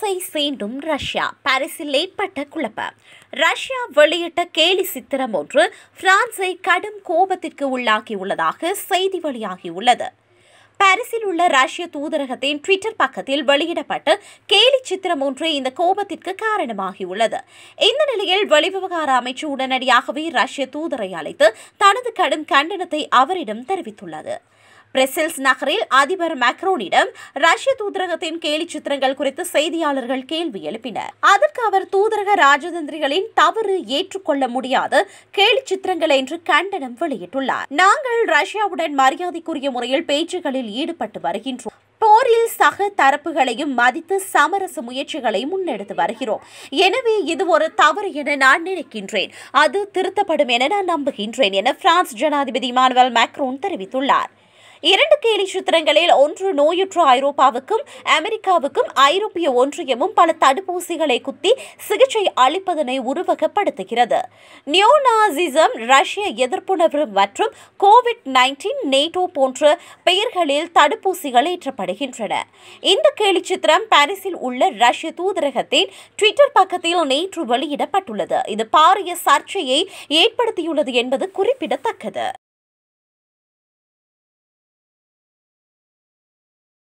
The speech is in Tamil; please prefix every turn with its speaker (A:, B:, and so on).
A: பிரான்ஸை சீண்டும் ரஷ்யா பாரிஸில் ஏற்பட்ட குழப்பம் ரஷ்யா வெளியிட்ட கேலி சித்திரம் ஒன்று பிரான்சை கடும் கோபத்திற்கு உள்ளாகியுள்ளதாக செய்தி வெளியாகியுள்ளது பாரிஸில் உள்ள ரஷ்ய தூதரகத்தின் ட்விட்டர் பக்கத்தில் வெளியிடப்பட்ட கேலி சித்திரம் ஒன்றே இந்த கோபத்திற்கு காரணமாகியுள்ளது இந்த நிலையில் வெளிவிவகார அமைச்சு உடனடியாகவே ரஷ்ய தூதரை அழைத்து தனது கடும் கண்டனத்தை அவரிடம் தெரிவித்துள்ளது பிரசல்ஸ் நகரில் அதிபர் மேக்ரோனிடம் ரஷ்ய தூதரகத்தின் கேலி சித்திரங்கள் குறித்து செய்தியாளர்கள் கேள்வி எழுப்பினர் அதற்கு அவர் தூதரக ராஜதந்திரிகளின் தவறு ஏற்றுக்கொள்ள முடியாத கேலி சித்திரங்கள் என்று கண்டனம் வெளியிட்டுள்ளார் நாங்கள் ரஷ்யாவுடன் மரியாதைக்குரிய முறையில் பேச்சுகளில் ஈடுபட்டு வருகின்றோம் போரில் சக தரப்புகளையும் மதித்து சமரச முயற்சிகளை முன்னெடுத்து வருகிறோம் எனவே இது ஒரு தவறு என நான் நினைக்கின்றேன் அது திருத்தப்படும் என நான் நம்புகின்றேன் என பிரான்ஸ் ஜனாதிபதி இமானுவல் மேக்ரோன் தெரிவித்துள்ளார் இரண்டு கேலி சித்திரங்களில் ஒன்று நோயுற்று ஐரோப்பாவுக்கும் அமெரிக்காவுக்கும் ஐரோப்பிய ஒன்றியமும் பல தடுப்பூசிகளை குத்தி சிகிச்சை அளிப்பதனை உருவகப்படுத்துகிறது நியோநாசிசம் ரஷ்ய எதிர்ப்புணர்வு மற்றும் கோவிட் நைன்டீன் நேட்டோ போன்ற பெயர்களில் தடுப்பூசிகள் ஏற்றப்படுகின்றன இந்த சித்திரம் பாரிஸில் உள்ள ரஷ்ய தூதரகத்தின் ட்விட்டர் பக்கத்தில் நேற்று வெளியிடப்பட்டுள்ளது இது பாரிய சர்ச்சையை ஏற்படுத்தியுள்ளது என்பது குறிப்பிடத்தக்கது